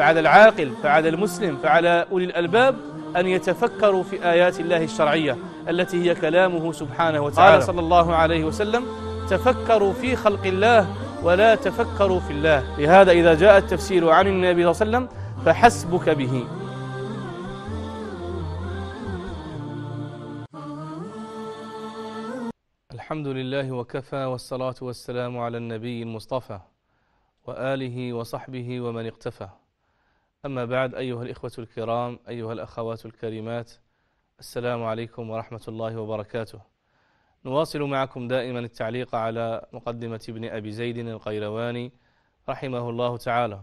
فعلى العاقل فعلى المسلم فعلى أولي الألباب أن يتفكروا في آيات الله الشرعية التي هي كلامه سبحانه وتعالى قال صلى الله عليه وسلم تفكروا في خلق الله ولا تفكروا في الله لهذا إذا جاء التفسير عن النبي صلى الله عليه وسلم فحسبك به الحمد لله وكفى والصلاة والسلام على النبي المصطفى وآله وصحبه ومن اقتفى أما بعد أيها الإخوة الكرام أيها الأخوات الكريمات السلام عليكم ورحمة الله وبركاته نواصل معكم دائما التعليق على مقدمة ابن أبي زيد القيرواني رحمه الله تعالى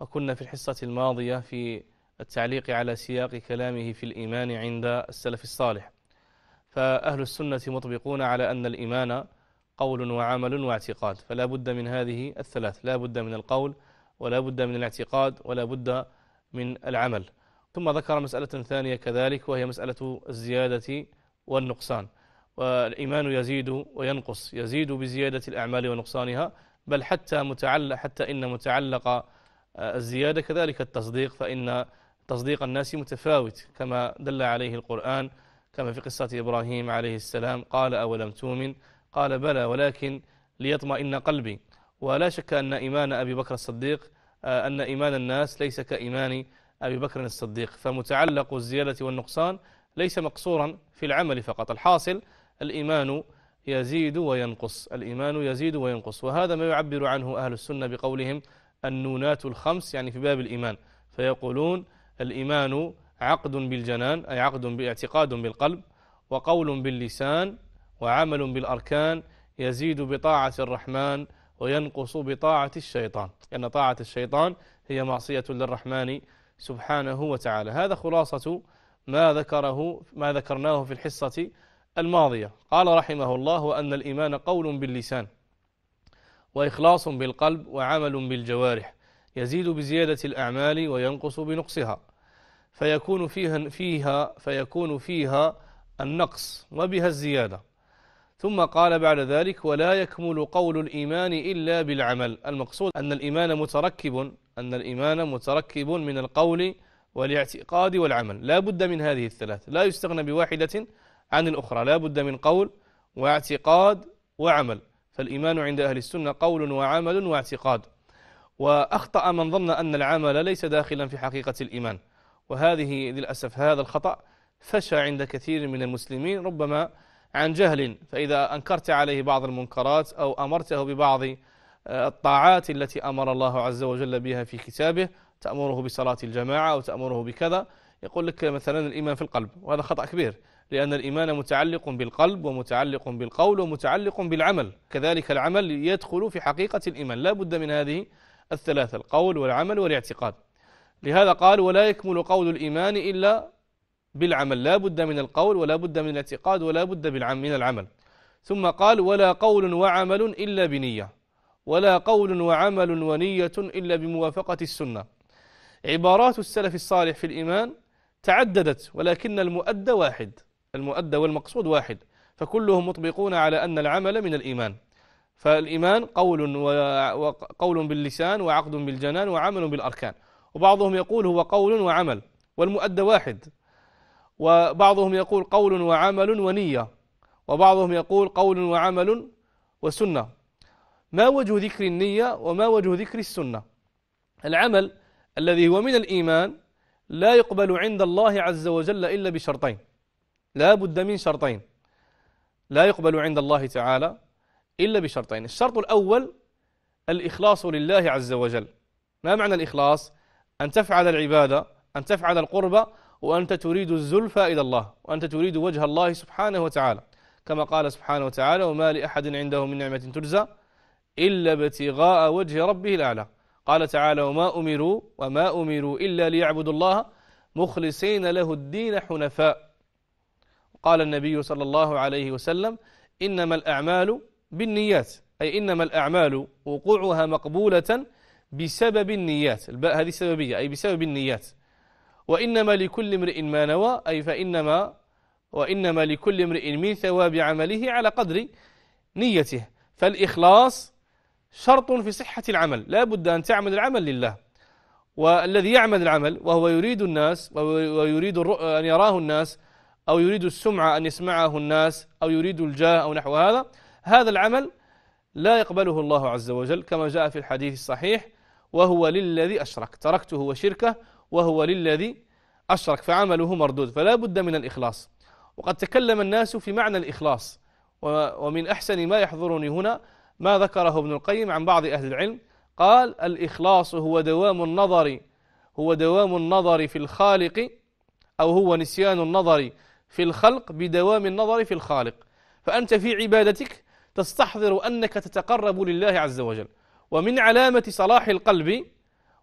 وكنا في الحصة الماضية في التعليق على سياق كلامه في الإيمان عند السلف الصالح فأهل السنة مطبقون على أن الإيمان قول وعمل واعتقاد فلا بد من هذه الثلاث لا بد من القول ولا بد من الاعتقاد ولا بد من العمل ثم ذكر مسألة ثانية كذلك وهي مسألة الزيادة والنقصان والإيمان يزيد وينقص يزيد بزيادة الأعمال ونقصانها بل حتى متعلق حتى إن متعلق آه، الزيادة كذلك التصديق فإن تصديق الناس متفاوت كما دل عليه القرآن كما في قصة إبراهيم عليه السلام قال أولم تؤمن قال بلى ولكن ليطمئن قلبي ولا شك أن إيمان أبي بكر الصديق آه، أن إيمان الناس ليس كإيمان أبي بكر الصديق فمتعلق الزيادة والنقصان ليس مقصورا في العمل فقط الحاصل الإيمان يزيد وينقص الإيمان يزيد وينقص وهذا ما يعبر عنه أهل السنة بقولهم النونات الخمس يعني في باب الإيمان فيقولون الإيمان عقد بالجنان أي عقد باعتقاد بالقلب وقول باللسان وعمل بالأركان يزيد بطاعة الرحمن وينقص بطاعة الشيطان لأن طاعة الشيطان هي معصية للرحمن سبحانه وتعالى هذا خلاصة ما ذكره ما ذكرناه في الحصة الماضية قال رحمه الله أن الإيمان قول باللسان وإخلاص بالقلب وعمل بالجوارح يزيد بزيادة الأعمال وينقص بنقصها فيكون فيها فيها فيكون فيها النقص وبها الزيادة ثم قال بعد ذلك ولا يكمل قول الإيمان إلا بالعمل المقصود أن الإيمان متركب أن الإيمان متركب من القول والاعتقاد والعمل لا بد من هذه الثلاث لا يستغنى بواحدة عن الأخرى لا بد من قول واعتقاد وعمل فالإيمان عند أهل السنة قول وعمل واعتقاد وأخطأ من ظن أن العمل ليس داخلا في حقيقة الإيمان وهذه للأسف هذا الخطأ فشى عند كثير من المسلمين ربما عن جهل فإذا أنكرت عليه بعض المنكرات أو أمرته ببعض آه، الطاعات التي أمر الله عز وجل بها في كتابه تأمره بصلاة الجماعة أو تأمره بكذا يقول لك مثلا الإيمان في القلب وهذا خطأ كبير لأن الإيمان متعلق بالقلب ومتعلق بالقول ومتعلق بالعمل كذلك العمل يدخل في حقيقة الإيمان لا بد من هذه الثلاثة القول والعمل والاعتقاد لهذا قال ولا يكمل قول الإيمان إلا بالعمل لا بد من القول ولا بد من الاعتقاد ولا بد من العمل ثم قال ولا قول وعمل إلا بنية ولا قول وعمل ونية إلا بموافقة السنة عبارات السلف الصالح في الإيمان تعددت ولكن المؤدى واحد المؤدى والمقصود واحد فكلهم مطبقون على أن العمل من الإيمان فالإيمان قول وقول باللسان وعقد بالجنان وعمل بالأركان وبعضهم يقول هو قول وعمل والمؤدى واحد وبعضهم يقول قول وعمل ونية وبعضهم يقول قول وعمل وسنة ما وجه ذكر النية وما وجه ذكر السنة العمل الذي هو من الإيمان لا يقبل عند الله عز وجل إلا بشرطين لا بد من شرطين لا يقبل عند الله تعالى إلا بشرطين الشرط الأول الإخلاص لله عز وجل ما معنى الإخلاص أن تفعل العبادة أن تفعل القربة وأنت تريد الزلفى إلى الله وأنت تريد وجه الله سبحانه وتعالى كما قال سبحانه وتعالى وما لأحد عنده من نعمة تجزى إلا ابتغاء وجه ربه الأعلى قال تعالى وما أمروا وما أمروا إلا ليعبدوا الله مخلصين له الدين حنفاء قال النبي صلى الله عليه وسلم إنما الأعمال بالنيات أي إنما الأعمال وقوعها مقبولة بسبب النيات الباء هذه سببية أي بسبب النيات وإنما لكل امرئ ما نوى أي فإنما وإنما لكل امرئ من ثواب عمله على قدر نيته فالإخلاص شرط في صحة العمل لا بد أن تعمل العمل لله والذي يعمل العمل وهو يريد الناس ويريد أن يراه الناس أو يريد السمعة أن يسمعه الناس أو يريد الجاه أو نحو هذا هذا العمل لا يقبله الله عز وجل كما جاء في الحديث الصحيح وهو للذي أشرك تركته وشركه وهو للذي أشرك فعمله مردود فلا بد من الإخلاص وقد تكلم الناس في معنى الإخلاص ومن أحسن ما يحضرني هنا ما ذكره ابن القيم عن بعض أهل العلم قال الإخلاص هو دوام النظر هو دوام النظر في الخالق أو هو نسيان النظر في الخلق بدوام النظر في الخالق فأنت في عبادتك تستحضر أنك تتقرب لله عز وجل ومن علامة صلاح القلب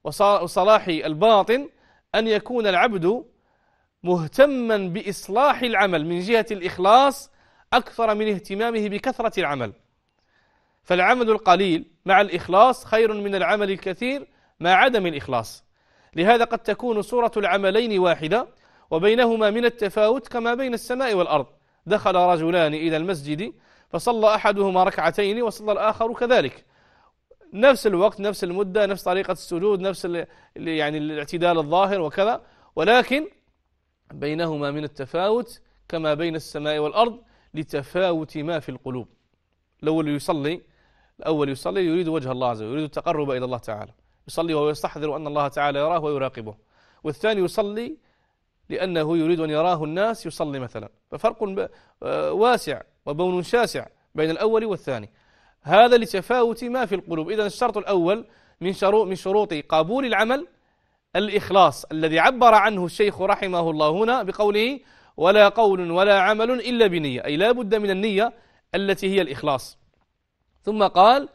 وصلاح الباطن أن يكون العبد مهتما بإصلاح العمل من جهة الإخلاص أكثر من اهتمامه بكثرة العمل فالعمل القليل مع الإخلاص خير من العمل الكثير مع عدم الإخلاص لهذا قد تكون صورة العملين واحدة وبينهما من التفاوت كما بين السماء والأرض دخل رجلان إلى المسجد فصلى أحدهما ركعتين وصلى الآخر كذلك نفس الوقت نفس المدة نفس طريقة السجود نفس يعني الاعتدال الظاهر وكذا ولكن بينهما من التفاوت كما بين السماء والأرض لتفاوت ما في القلوب الأول يصلي الأول يصلي يريد وجه الله عز وجل يريد التقرب إلى الله تعالى يصلي وهو يستحضر أن الله تعالى يراه ويراقبه والثاني يصلي لأنه يريد أن يراه الناس يصلي مثلا ففرق آه، واسع وبون شاسع بين الأول والثاني هذا لتفاوت ما في القلوب إذا الشرط الأول من شروط من شروط قبول العمل الإخلاص الذي عبر عنه الشيخ رحمه الله هنا بقوله ولا قول ولا عمل إلا بنية أي لا بد من النية التي هي الإخلاص ثم قال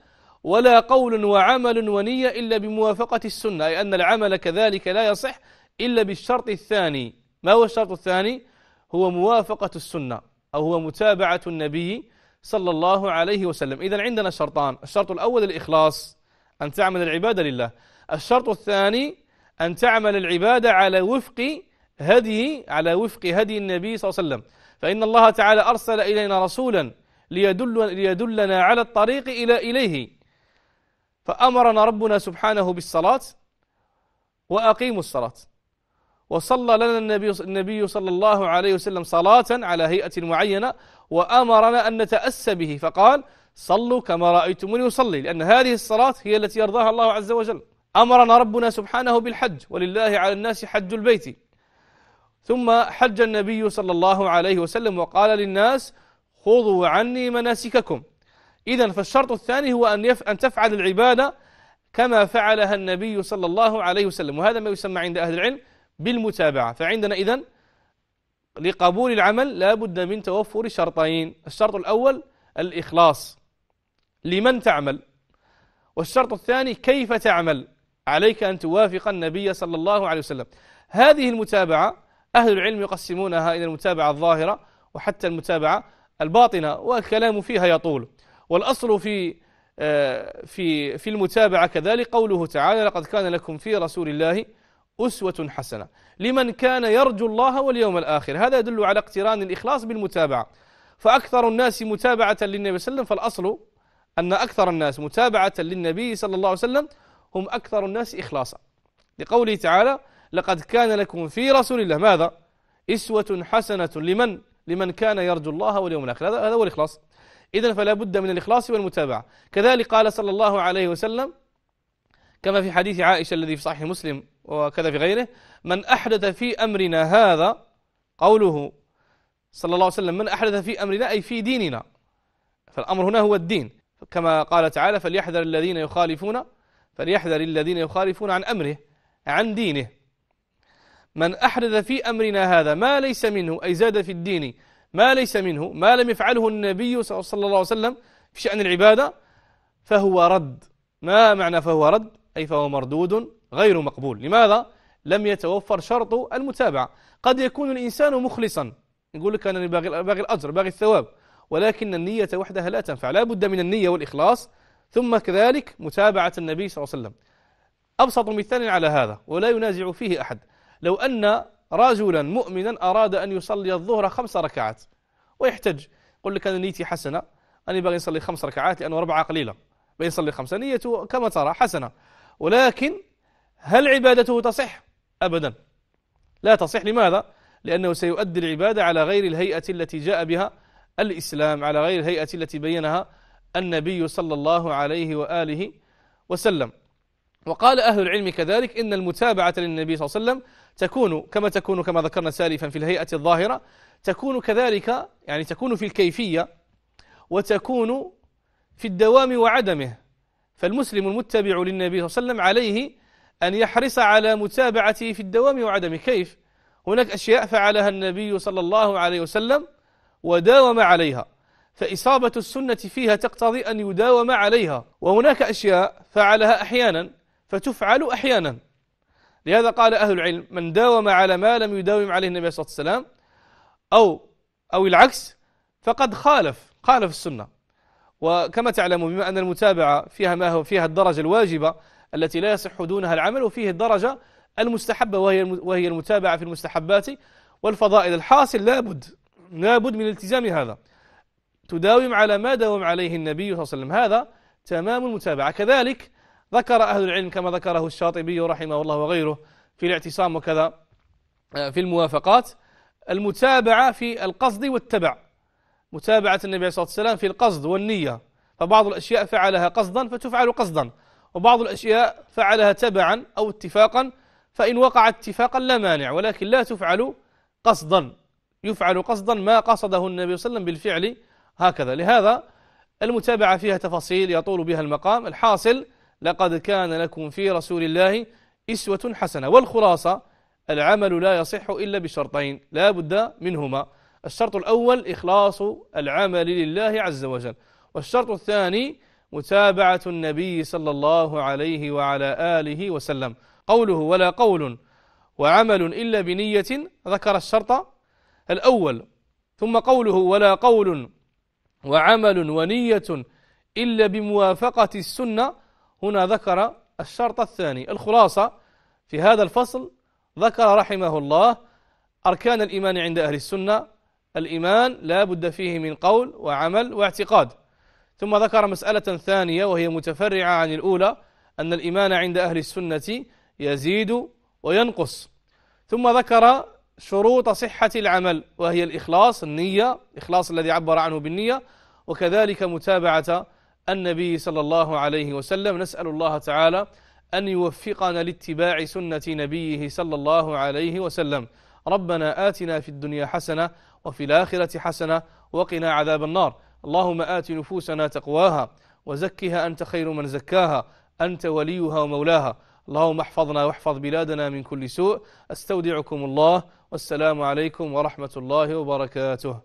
ولا قول وعمل ونية إلا بموافقة السنة أي أن العمل كذلك لا يصح إلا بالشرط الثاني ما هو الشرط الثاني؟ هو موافقة السنة أو هو متابعة النبي صلى الله عليه وسلم إذا عندنا شرطان الشرط الأول الإخلاص أن تعمل العبادة لله الشرط الثاني أن تعمل العبادة على وفق هدي على وفق هدي النبي صلى الله عليه وسلم فإن الله تعالى أرسل إلينا رسولا ليدل ليدلنا على الطريق إلى إليه فأمرنا ربنا سبحانه بالصلاة وأقيموا الصلاة وصلى لنا النبي النبي صلى الله عليه وسلم صلاة على هيئة معينة وأمرنا أن نتأسى به فقال صلوا كما رأيتموني أصلي لأن هذه الصلاة هي التي يرضاها الله عز وجل أمرنا ربنا سبحانه بالحج ولله على الناس حج البيت ثم حج النبي صلى الله عليه وسلم وقال للناس خذوا عني مناسككم إذا فالشرط الثاني هو أن, يف... أن تفعل العبادة كما فعلها النبي صلى الله عليه وسلم وهذا ما يسمى عند أهل العلم بالمتابعة فعندنا إذن لقبول العمل لا بد من توفر شرطين الشرط الأول الإخلاص لمن تعمل والشرط الثاني كيف تعمل عليك أن توافق النبي صلى الله عليه وسلم هذه المتابعة أهل العلم يقسمونها إلى المتابعة الظاهرة وحتى المتابعة الباطنة والكلام فيها يطول والأصل في آه، في في المتابعة كذلك قوله تعالى لقد كان لكم في رسول الله أسوة حسنة لمن كان يرجو الله واليوم الآخر هذا يدل على اقتران الإخلاص بالمتابعة فأكثر الناس متابعة للنبي صلى الله عليه وسلم فالأصل أن أكثر الناس متابعة للنبي صلى الله عليه وسلم هم أكثر الناس إخلاصا لقوله تعالى لقد كان لكم في رسول الله ماذا إسوة حسنة لمن لمن كان يرجو الله واليوم الآخر هذا هو الإخلاص إذا فلا بد من الإخلاص والمتابعة كذلك قال صلى الله عليه وسلم كما في حديث عائشة الذي في صحيح مسلم وكذا في غيره من أحدث في أمرنا هذا قوله صلى الله عليه وسلم من أحدث في أمرنا أي في ديننا فالأمر هنا هو الدين كما قال تعالى فليحذر الذين يخالفون فليحذر الذين يخالفون عن أمره عن دينه من أحدث في أمرنا هذا ما ليس منه أي زاد في الدين ما ليس منه ما لم يفعله النبي صلى الله عليه وسلم في شأن العبادة فهو رد ما معنى فهو رد أي فهو مردود غير مقبول لماذا؟ لم يتوفر شرط المتابعة قد يكون الإنسان مخلصا يقول لك أنا باغي, باغي الأجر باغي الثواب ولكن النية وحدها لا تنفع لا بد من النية والإخلاص ثم كذلك متابعة النبي صلى الله عليه وسلم أبسط مثال على هذا ولا ينازع فيه أحد لو أن رجلا مؤمنا أراد أن يصلي الظهر خمس ركعات ويحتج يقول لك أنا نيتي حسنة أنا باغي نصلي خمس ركعات لأنه أربعة قليلة باغي نصلي خمسة نيته كما ترى حسنة ولكن هل عبادته تصح؟ أبدا لا تصح لماذا؟ لأنه سيؤدي العبادة على غير الهيئة التي جاء بها الإسلام على غير الهيئة التي بينها النبي صلى الله عليه وآله وسلم وقال أهل العلم كذلك إن المتابعة للنبي صلى الله عليه وسلم تكون كما تكون كما ذكرنا سالفا في الهيئة الظاهرة تكون كذلك يعني تكون في الكيفية وتكون في الدوام وعدمه فالمسلم المتبع للنبي صلى الله عليه وسلم عليه أن يحرص على متابعته في الدوام وعدمه كيف؟ هناك أشياء فعلها النبي صلى الله عليه وسلم وداوم عليها فإصابة السنة فيها تقتضي أن يداوم عليها وهناك أشياء فعلها أحيانا فتفعل أحيانا لهذا قال أهل العلم من داوم على ما لم يداوم عليه النبي صلى الله عليه وسلم أو أو العكس فقد خالف خالف السنة وكما تعلم بما أن المتابعة فيها ما هو فيها الدرجة الواجبة التي لا يصح دونها العمل وفيه الدرجة المستحبة وهي وهي المتابعة في المستحبات والفضائل الحاصل لابد لابد من التزام هذا تداوم على ما داوم عليه النبي صلى الله عليه وسلم هذا تمام المتابعة كذلك ذكر أهل العلم كما ذكره الشاطبي رحمه الله وغيره في الاعتصام وكذا آه، في الموافقات المتابعة في القصد والتبع متابعة النبي صلى الله عليه وسلم في القصد والنية فبعض الأشياء فعلها قصدا فتفعل قصدا وبعض الأشياء فعلها تبعا أو اتفاقا فإن وقع اتفاقا لا مانع ولكن لا تفعل قصدا يفعل قصدا ما قصده النبي صلى الله عليه وسلم بالفعل هكذا لهذا المتابعة فيها تفاصيل يطول بها المقام الحاصل لقد كان لكم في رسول الله إسوة حسنة والخلاصة العمل لا يصح إلا بشرطين لا بد منهما الشرط الأول إخلاص العمل لله عز وجل والشرط الثاني متابعة النبي صلى الله عليه وعلى آله وسلم قوله ولا قول وعمل إلا بنية ذكر الشرط الأول ثم قوله ولا قول وعمل ونية إلا بموافقة السنة هنا ذكر الشرط الثاني الخلاصة في هذا الفصل ذكر رحمه الله أركان الإيمان عند أهل السنة الإيمان لا بد فيه من قول وعمل واعتقاد ثم ذكر مسألة ثانية وهي متفرعة عن الأولى أن الإيمان عند أهل السنة يزيد وينقص ثم ذكر شروط صحة العمل وهي الإخلاص النية الإخلاص الذي عبر عنه بالنية وكذلك متابعة النبي صلى الله عليه وسلم نسأل الله تعالى أن يوفقنا لاتباع سنة نبيه صلى الله عليه وسلم ربنا آتنا في الدنيا حسنة وفي الآخرة حسنة وقنا عذاب النار اللهم آت نفوسنا تقواها وزكها أنت خير من زكاها أنت وليها ومولاها اللهم احفظنا واحفظ بلادنا من كل سوء استودعكم الله والسلام عليكم ورحمة الله وبركاته